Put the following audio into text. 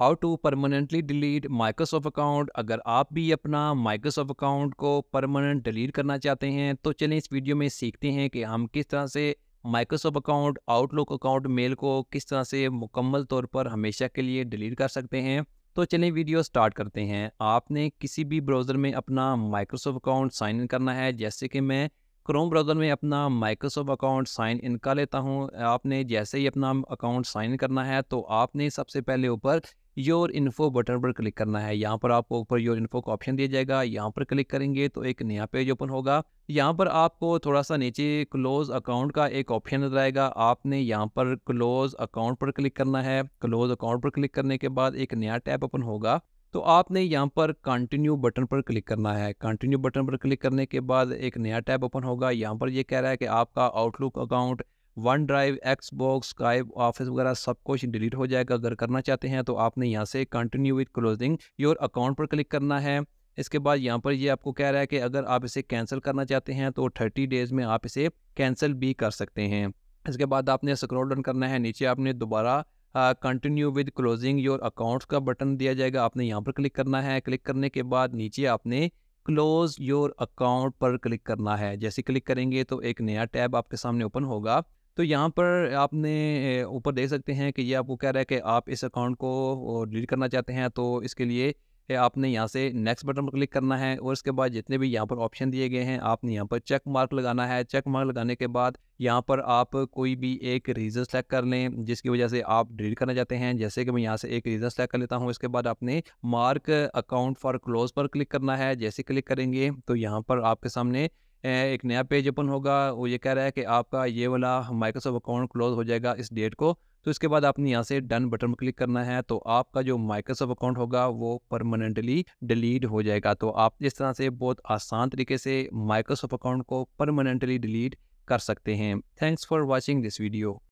how to permanently delete Microsoft account अगर आप भी अपना माइक्रोसॉफ्ट अकाउंट को परमानेंट डिलीट करना चाहते हैं तो चलिए इस वीडियो में सीखते हैं कि हम किस तरह से Microsoft account Outlook account mail को किस तरह से मुकम्मल तौर पर हमेशा के लिए डिलीट कर सकते हैं तो चलिए वीडियो स्टार्ट करते हैं आपने किसी भी ब्राउज़र में अपना माइक्रोसॉफ्ट अकाउंट साइन इन करना है जैसे कि मैं क्रोम ब्राउज़र में अपना माइक्रोसॉफ्ट अकाउंट साइन इन कर लेता हूँ आपने जैसे ही अपना अकाउंट साइन करना है तो आपने सबसे पहले ऊपर योर इन्फो बटन पर क्लिक करना है यहाँ पर आपको ऊपर योर इन्फो का ऑप्शन दिया जाएगा यहाँ पर क्लिक करेंगे तो एक नया पेज ओपन होगा यहाँ पर आपको थोड़ा सा नीचे क्लोज अकाउंट का एक ऑप्शन नजर आएगा आपने यहाँ पर क्लोज अकाउंट पर क्लिक करना है क्लोज अकाउंट पर क्लिक करने के बाद एक नया टैब ओपन होगा तो आपने यहाँ पर कंटिन्यू बटन पर क्लिक करना है कंटिन्यू बटन पर क्लिक करने के बाद एक नया टैब ओपन होगा यहाँ पर ये यह कह रहा है कि आपका Outlook account OneDrive Xbox Skype Office वगैरह सब कुछ डिलीट हो जाएगा अगर करना चाहते हैं तो आपने यहाँ से continue with closing your account पर क्लिक करना है इसके बाद यहाँ पर ये यह आपको कह रहा है कि अगर आप इसे कैंसिल करना चाहते हैं तो थर्टी डेज़ में आप इसे कैंसिल भी कर सकते हैं इसके बाद आपने स्क्रॉल डन करना है नीचे आपने दोबारा continue with closing your accounts का बटन दिया जाएगा आपने यहाँ पर क्लिक करना है क्लिक करने के बाद नीचे आपने क्लोज़ योर अकाउंट पर क्लिक करना है जैसे क्लिक करेंगे तो एक नया टैब आपके सामने ओपन होगा तो यहाँ पर आपने ऊपर देख सकते हैं कि ये आपको कह रहा है कि आप इस अकाउंट को डिलीट करना चाहते हैं तो इसके लिए आपने यहाँ से नेक्स्ट बटन पर क्लिक करना है और इसके बाद जितने भी यहाँ पर ऑप्शन दिए गए हैं आपने यहाँ पर चेक मार्क लगाना है चेक मार्क लगाने के बाद यहाँ पर आप कोई भी एक रीज़न सेलेक्ट कर लें जिसकी वजह से आप डिलीट करना चाहते हैं जैसे कि मैं यहाँ से एक रीज़न सेलेक्ट कर लेता हूँ इसके बाद आपने मार्क अकाउंट फॉर क्लोज पर क्लिक करना है जैसे क्लिक करेंगे तो यहाँ पर आपके सामने एक नया पेज ओपन होगा वो ये कह रहा है कि आपका ये वाला माइक्रोसॉफ्ट अकाउंट क्लोज हो जाएगा इस डेट को तो इसके बाद आपने यहाँ से डन बटन क्लिक करना है तो आपका जो माइक्रोसॉफ्ट अकाउंट होगा वो परमानेंटली डिलीट हो जाएगा तो आप इस तरह से बहुत आसान तरीके से माइक्रोसॉफ्ट अकाउंट को परमानेंटली डिलीट कर सकते हैं thanks for watching this video